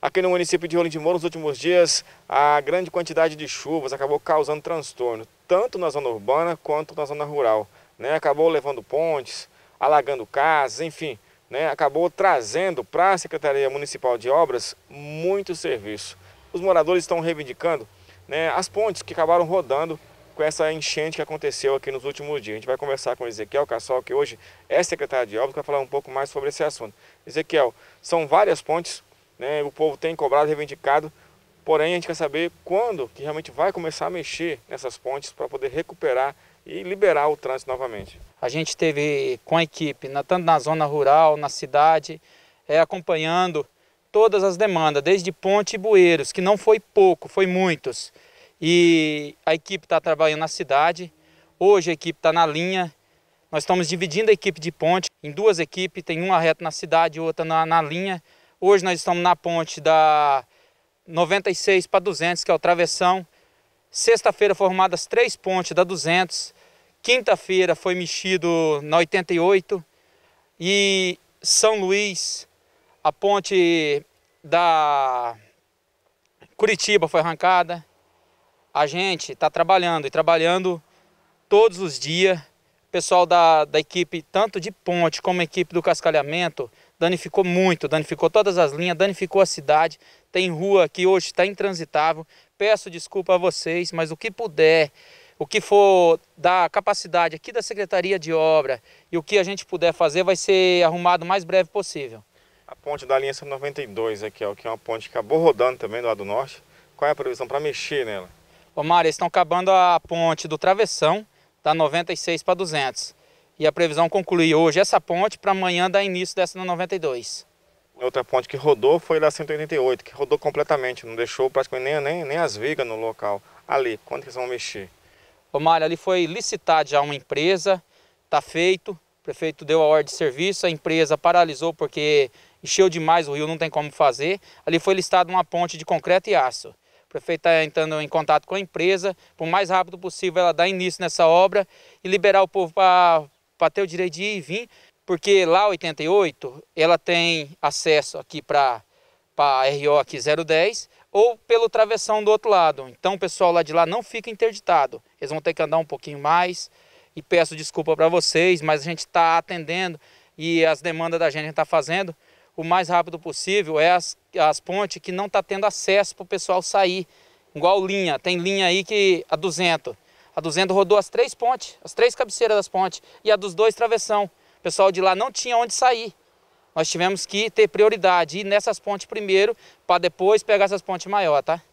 Aqui no município de Rolim de Moura, nos últimos dias, a grande quantidade de chuvas acabou causando transtorno, tanto na zona urbana quanto na zona rural. Né? Acabou levando pontes, alagando casas, enfim, né? acabou trazendo para a Secretaria Municipal de Obras muito serviço. Os moradores estão reivindicando né, as pontes que acabaram rodando com essa enchente que aconteceu aqui nos últimos dias. A gente vai conversar com o Ezequiel Cassol, que hoje é secretário de obras, para falar um pouco mais sobre esse assunto. Ezequiel, são várias pontes né? O povo tem cobrado, reivindicado, porém a gente quer saber quando que realmente vai começar a mexer nessas pontes para poder recuperar e liberar o trânsito novamente. A gente teve com a equipe, tanto na zona rural, na cidade, é, acompanhando todas as demandas, desde Ponte e Bueiros, que não foi pouco, foi muitos. E a equipe está trabalhando na cidade, hoje a equipe está na linha, nós estamos dividindo a equipe de ponte em duas equipes, tem uma reta na cidade e outra na, na linha, Hoje nós estamos na ponte da 96 para 200, que é o travessão. Sexta-feira formadas três pontes da 200. Quinta-feira foi mexido na 88. E São Luís, a ponte da Curitiba foi arrancada. A gente está trabalhando e trabalhando todos os dias pessoal da, da equipe, tanto de ponte como a equipe do cascalhamento, danificou muito, danificou todas as linhas, danificou a cidade. Tem rua que hoje está intransitável. Peço desculpa a vocês, mas o que puder, o que for da capacidade aqui da Secretaria de Obra e o que a gente puder fazer vai ser arrumado o mais breve possível. A ponte da linha 192 aqui, ó, que é uma ponte que acabou rodando também do lado norte. Qual é a previsão para mexer nela? Ô Mário, eles estão acabando a ponte do travessão está 96 para 200. E a previsão concluir hoje essa ponte para amanhã dar início dessa na 92. Outra ponte que rodou foi a 188, que rodou completamente, não deixou praticamente nem, nem, nem as vigas no local. Ali, quando que eles vão mexer? Mário, ali foi licitado já uma empresa, está feito, o prefeito deu a ordem de serviço, a empresa paralisou porque encheu demais o rio, não tem como fazer. Ali foi listada uma ponte de concreto e aço. O prefeito está entrando em contato com a empresa, por mais rápido possível ela dar início nessa obra e liberar o povo para ter o direito de ir e vir, porque lá 88 ela tem acesso aqui para a RO aqui 010 ou pelo travessão do outro lado. Então o pessoal lá de lá não fica interditado, eles vão ter que andar um pouquinho mais e peço desculpa para vocês, mas a gente está atendendo e as demandas da gente está fazendo o mais rápido possível é as, as pontes que não está tendo acesso para o pessoal sair, igual linha, tem linha aí que a 200, a 200 rodou as três pontes, as três cabeceiras das pontes e a dos dois travessão, o pessoal de lá não tinha onde sair, nós tivemos que ter prioridade, ir nessas pontes primeiro para depois pegar essas pontes maiores tá?